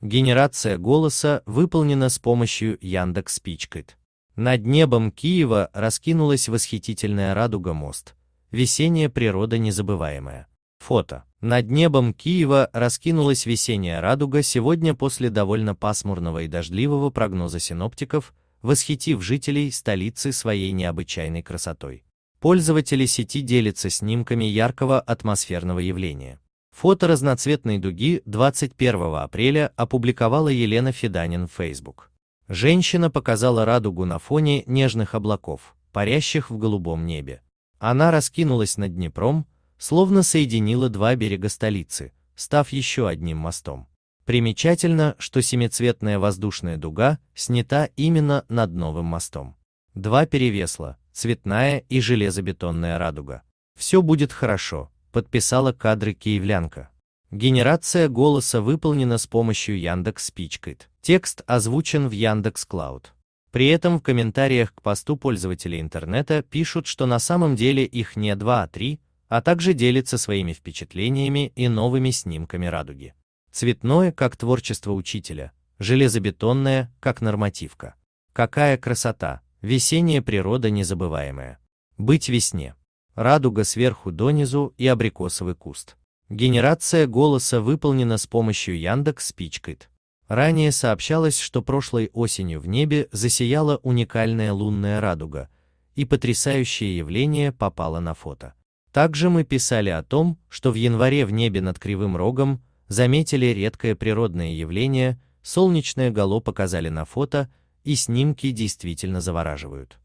Генерация голоса выполнена с помощью Яндекс Пичкит. Над небом Киева раскинулась восхитительная радуга мост. Весенняя природа незабываемая. Фото. Над небом Киева раскинулась весенняя радуга сегодня после довольно пасмурного и дождливого прогноза синоптиков, восхитив жителей столицы своей необычайной красотой. Пользователи сети делятся снимками яркого атмосферного явления. Фото разноцветной дуги 21 апреля опубликовала Елена Феданин в Facebook. Женщина показала радугу на фоне нежных облаков, парящих в голубом небе. Она раскинулась над Днепром, словно соединила два берега столицы, став еще одним мостом. Примечательно, что семицветная воздушная дуга снята именно над новым мостом. Два перевесла, цветная и железобетонная радуга. Все будет хорошо, подписала кадры киевлянка. Генерация голоса выполнена с помощью Яндекс Спичкит. Текст озвучен в Яндекс Клауд. При этом в комментариях к посту пользователи интернета пишут, что на самом деле их не два, а три, а также делятся своими впечатлениями и новыми снимками радуги. Цветное, как творчество учителя, железобетонное, как нормативка. Какая красота, весенняя природа незабываемая. Быть весне радуга сверху донизу и абрикосовый куст. Генерация голоса выполнена с помощью Яндекс Спичкит. Ранее сообщалось, что прошлой осенью в небе засияла уникальная лунная радуга, и потрясающее явление попало на фото. Также мы писали о том, что в январе в небе над Кривым Рогом заметили редкое природное явление, солнечное гало показали на фото, и снимки действительно завораживают.